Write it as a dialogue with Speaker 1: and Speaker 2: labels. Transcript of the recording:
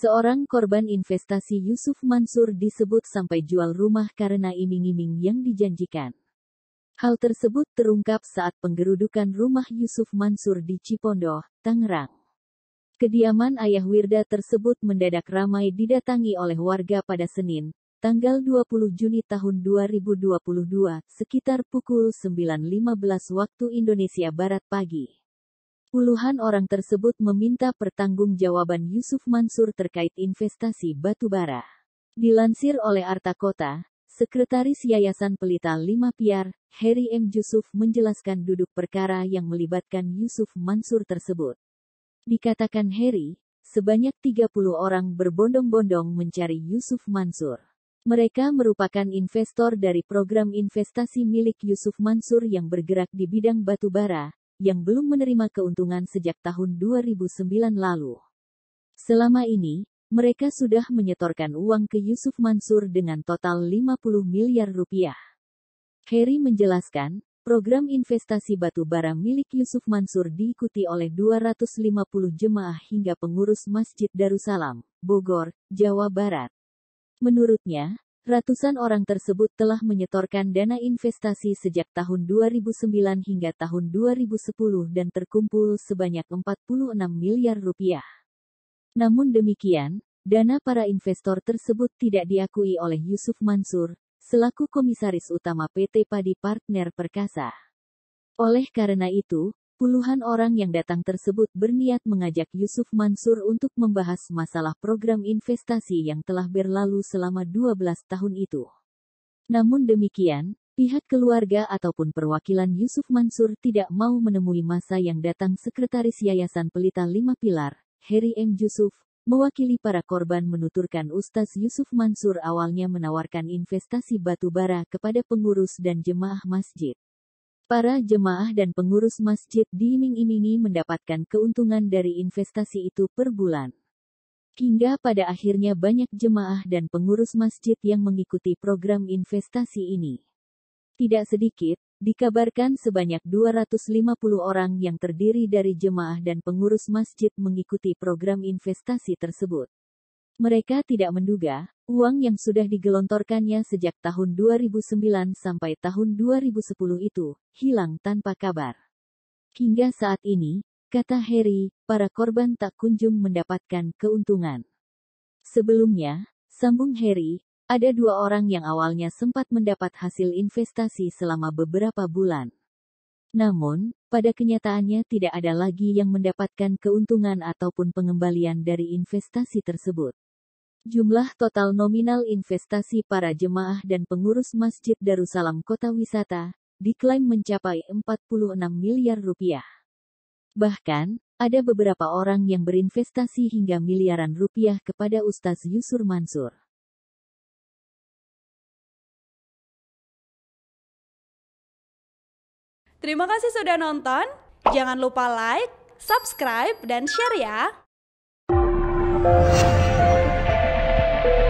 Speaker 1: Seorang korban investasi Yusuf Mansur disebut sampai jual rumah karena iming-iming yang dijanjikan. Hal tersebut terungkap saat penggerudukan rumah Yusuf Mansur di Cipondoh, Tangerang. Kediaman ayah Wirda tersebut mendadak ramai didatangi oleh warga pada Senin, tanggal 20 Juni tahun 2022, sekitar pukul 9.15 waktu Indonesia Barat pagi. Puluhan orang tersebut meminta pertanggungjawaban Yusuf Mansur terkait investasi batubara. Dilansir oleh Arta Kota, Sekretaris Yayasan Pelita 5 Piar, Heri M. Yusuf menjelaskan duduk perkara yang melibatkan Yusuf Mansur tersebut. Dikatakan Heri, sebanyak 30 orang berbondong-bondong mencari Yusuf Mansur. Mereka merupakan investor dari program investasi milik Yusuf Mansur yang bergerak di bidang batubara, yang belum menerima keuntungan sejak tahun 2009 lalu. Selama ini, mereka sudah menyetorkan uang ke Yusuf Mansur dengan total 50 miliar rupiah. Heri menjelaskan, program investasi batu bara milik Yusuf Mansur diikuti oleh 250 jemaah hingga pengurus Masjid Darussalam, Bogor, Jawa Barat. Menurutnya, Ratusan orang tersebut telah menyetorkan dana investasi sejak tahun 2009 hingga tahun 2010 dan terkumpul sebanyak 46 miliar rupiah. Namun demikian, dana para investor tersebut tidak diakui oleh Yusuf Mansur, selaku komisaris utama PT Padi Partner Perkasa. Oleh karena itu, Puluhan orang yang datang tersebut berniat mengajak Yusuf Mansur untuk membahas masalah program investasi yang telah berlalu selama 12 tahun itu. Namun demikian, pihak keluarga ataupun perwakilan Yusuf Mansur tidak mau menemui masa yang datang Sekretaris Yayasan Pelita Lima Pilar, Heri M. Yusuf, mewakili para korban menuturkan Ustaz Yusuf Mansur awalnya menawarkan investasi batu bara kepada pengurus dan jemaah masjid. Para jemaah dan pengurus masjid diiming-imingi mendapatkan keuntungan dari investasi itu per bulan. Hingga pada akhirnya banyak jemaah dan pengurus masjid yang mengikuti program investasi ini. Tidak sedikit, dikabarkan sebanyak 250 orang yang terdiri dari jemaah dan pengurus masjid mengikuti program investasi tersebut. Mereka tidak menduga Uang yang sudah digelontorkannya sejak tahun 2009 sampai tahun 2010 itu hilang tanpa kabar. Hingga saat ini, kata Harry, para korban tak kunjung mendapatkan keuntungan. Sebelumnya, sambung Harry, ada dua orang yang awalnya sempat mendapat hasil investasi selama beberapa bulan. Namun, pada kenyataannya tidak ada lagi yang mendapatkan keuntungan ataupun pengembalian dari investasi tersebut. Jumlah total nominal investasi para jemaah dan pengurus Masjid Darussalam Kota Wisata diklaim mencapai 46 miliar rupiah. Bahkan, ada beberapa orang yang berinvestasi hingga miliaran rupiah kepada Ustaz Yusur Mansur. Terima kasih sudah nonton. Jangan lupa like, subscribe, dan share ya. thank you